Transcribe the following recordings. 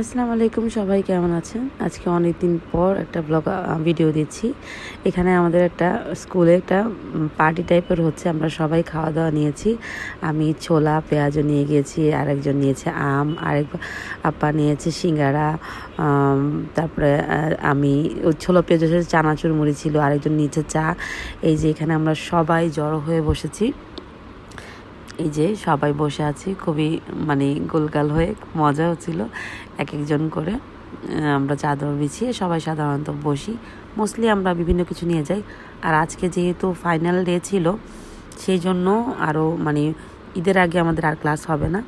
আসসালামু আলাইকুম সবাই কেমন আছেন আজকে অনেক দিন পর একটা ব্লগ ভিডিও দিচ্ছি এখানে আমাদের একটা স্কুলে একটা পার্টি টাইপের হচ্ছে আমরা সবাই খাওয়া দাওয়া নিয়েছি আমি ছোলা পেঁয়াজও নিয়ে গিয়েছি আরেকজন নিয়েছে আম আরেক আপা নিয়েছে সিঙ্গারা তারপরে আমি ছোলো পেঁয়াজ সাথে চানাচুর মুড়ি ছিল আরেকজন নিয়েছে চা এই যে এখানে আমরা সবাই জড়ো হয়ে বসেছি এই যে সবাই বসে আছি খুবই মানে গোলগাল হয়ে মজা হচ্ছিল এক একজন করে আমরা চাদর বিছিয়ে সবাই সাধারণত বসি মোস্টলি আমরা বিভিন্ন কিছু নিয়ে যাই আর আজকে যেহেতু ফাইনাল ডে ছিল সেই জন্য আরও মানে ঈদের আগে আমাদের আর ক্লাস হবে না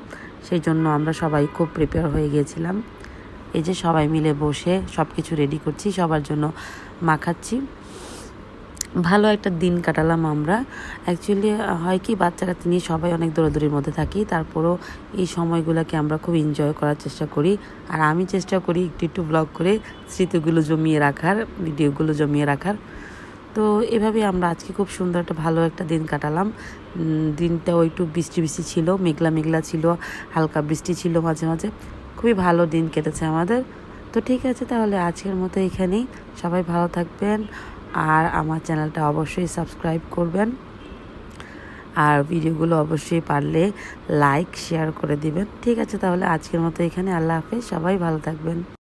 সেই জন্য আমরা সবাই খুব প্রিপেয়ার হয়ে গিয়েছিলাম এই যে সবাই মিলে বসে সব কিছু রেডি করছি সবার জন্য মাখাচ্ছি ভালো একটা দিন কাটালাম আমরা অ্যাকচুয়ালি হয় কি বাচ্চা কাচ্চা নিয়ে সবাই অনেক দৌড়াদৌড়ির মধ্যে থাকি তারপরও এই সময়গুলোকে আমরা খুব এনজয় করার চেষ্টা করি আর আমি চেষ্টা করি একটু একটু ব্লগ করে স্মৃতিগুলো জমিয়ে রাখার ভিডিওগুলো জমিয়ে রাখার তো এভাবে আমরা আজকে খুব সুন্দর একটা ভালো একটা দিন কাটালাম দিনটাও একটু বৃষ্টি বৃষ্টি ছিল মেঘলা মেঘলা ছিল হালকা বৃষ্টি ছিল মাঝে মাঝে খুবই ভালো দিন কেটেছে আমাদের তো ঠিক আছে তাহলে আজকের মতো এখানেই সবাই ভালো থাকবেন আর আমার চ্যানেলটা অবশ্যই সাবস্ক্রাইব করবেন আর ভিডিওগুলো অবশ্যই পারলে লাইক শেয়ার করে দিবেন ঠিক আছে তাহলে আজকের মতো এখানে আল্লাহ হাফেজ সবাই ভালো থাকবেন